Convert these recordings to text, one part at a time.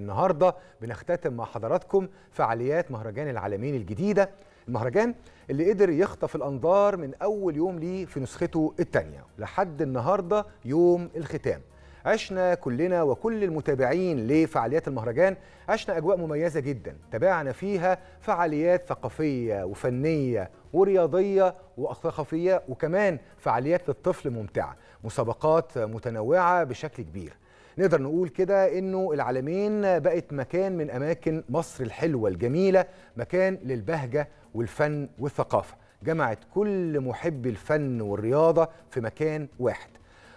النهارده بنختتم مع حضراتكم فعاليات مهرجان العالمين الجديده المهرجان اللي قدر يخطف الانظار من اول يوم ليه في نسخته الثانيه لحد النهارده يوم الختام عشنا كلنا وكل المتابعين لفعاليات المهرجان عشنا أجواء مميزة جدا تابعنا فيها فعاليات ثقافية وفنية ورياضية وثقافية وكمان فعاليات للطفل ممتعة مسابقات متنوعة بشكل كبير نقدر نقول كده انه العالمين بقت مكان من اماكن مصر الحلوه الجميله مكان للبهجه والفن والثقافه جمعت كل محبي الفن والرياضه في مكان واحد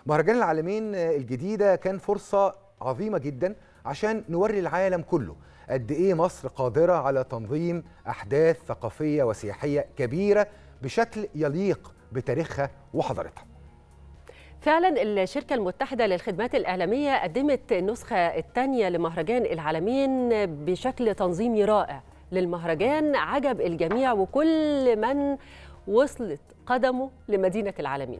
مهرجان العالمين الجديده كان فرصه عظيمه جدا عشان نوري العالم كله قد ايه مصر قادره على تنظيم احداث ثقافيه وسياحيه كبيره بشكل يليق بتاريخها وحضارتها فعلا الشركة المتحدة للخدمات الإعلامية قدمت النسخة الثانية لمهرجان العالمين بشكل تنظيمي رائع للمهرجان عجب الجميع وكل من وصلت قدمه لمدينة العالمين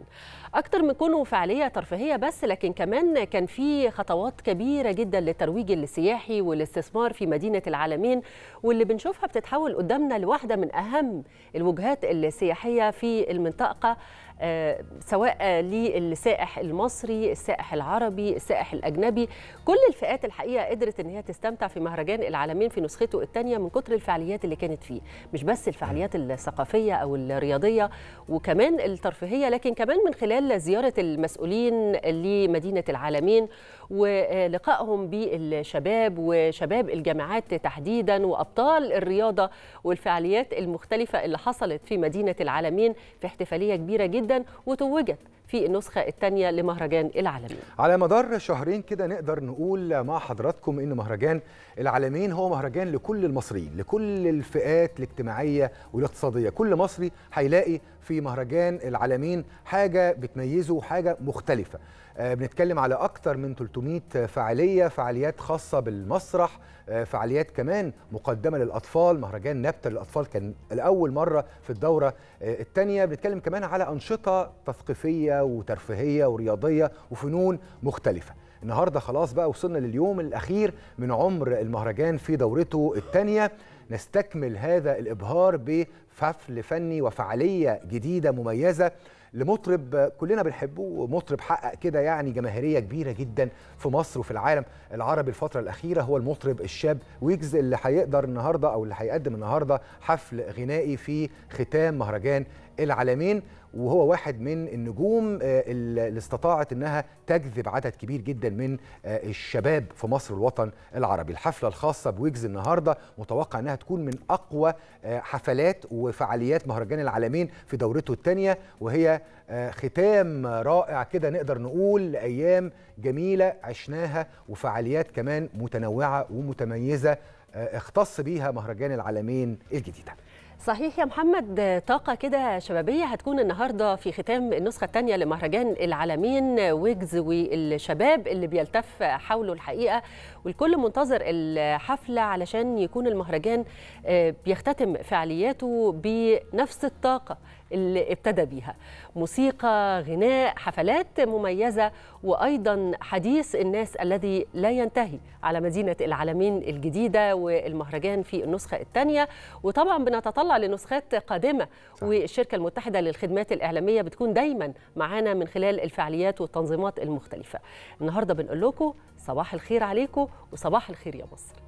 أكتر من كونه فعالية ترفيهية بس لكن كمان كان في خطوات كبيرة جدا للترويج السياحي والاستثمار في مدينة العالمين واللي بنشوفها بتتحول قدامنا لواحدة من أهم الوجهات السياحية في المنطقة آه، سواء للسائح المصري السائح العربي السائح الأجنبي كل الفئات الحقيقة قدرت أن هي تستمتع في مهرجان العالمين في نسخته الثانية من كتر الفعاليات اللي كانت فيه مش بس الفعاليات الثقافية أو الرياضية وكمان الترفيهية لكن كمان من خلال زيارة المسؤولين لمدينة العالمين ولقائهم بالشباب وشباب الجامعات تحديدا وابطال الرياضه والفعاليات المختلفه اللي حصلت في مدينه العالمين في احتفاليه كبيره جدا جدا وتوجت في النسخة الثانية لمهرجان العالمين على مدار شهرين كده نقدر نقول مع حضراتكم إن مهرجان العالمين هو مهرجان لكل المصريين لكل الفئات الاجتماعية والاقتصادية كل مصري هيلاقي في مهرجان العالمين حاجة بتميزه وحاجة مختلفة آه، بنتكلم على أكثر من 300 فعالية فعاليات خاصة بالمسرح آه، فعاليات كمان مقدمة للأطفال مهرجان نبتة للأطفال كان لأول مرة في الدورة آه، الثانية بنتكلم كمان على أنشطة أنشطة تثقيفية وترفيهية ورياضية وفنون مختلفة النهاردة خلاص بقى وصلنا لليوم الأخير من عمر المهرجان في دورته الثانية نستكمل هذا الإبهار بحفل فني وفعالية جديدة مميزة لمطرب كلنا بنحبه ومطرب حقق كده يعني جماهيريه كبيره جدا في مصر وفي العالم العربي الفتره الاخيره هو المطرب الشاب ويجز اللي هيقدر النهارده او اللي هيقدم النهارده حفل غنائي في ختام مهرجان العالمين وهو واحد من النجوم آه، اللي استطاعت انها تجذب عدد كبير جدا من آه، الشباب في مصر والوطن العربي الحفله الخاصه بويجز النهارده متوقع انها انها تكون من اقوى آه، حفلات وفعاليات مهرجان العالمين في دورته الثانيه وهي آه، ختام رائع كده نقدر نقول لايام جميله عشناها وفعاليات كمان متنوعه ومتميزه آه، اختص بيها مهرجان العالمين الجديده صحيح يا محمد طاقة كده شبابية هتكون النهاردة في ختام النسخة الثانية لمهرجان العالمين ويجز والشباب اللي بيلتف حوله الحقيقة والكل منتظر الحفلة علشان يكون المهرجان آه، بيختتم فعالياته بنفس الطاقة اللي ابتدى بيها موسيقى غناء حفلات مميزة وأيضا حديث الناس الذي لا ينتهي على مدينة العالمين الجديدة والمهرجان في النسخة الثانية وطبعا بنتطلع لنسخات قادمة صح. والشركة المتحدة للخدمات الإعلامية بتكون دايما معانا من خلال الفعاليات والتنظيمات المختلفة النهاردة بنقول لكم صباح الخير عليكم وصباح الخير يا مصر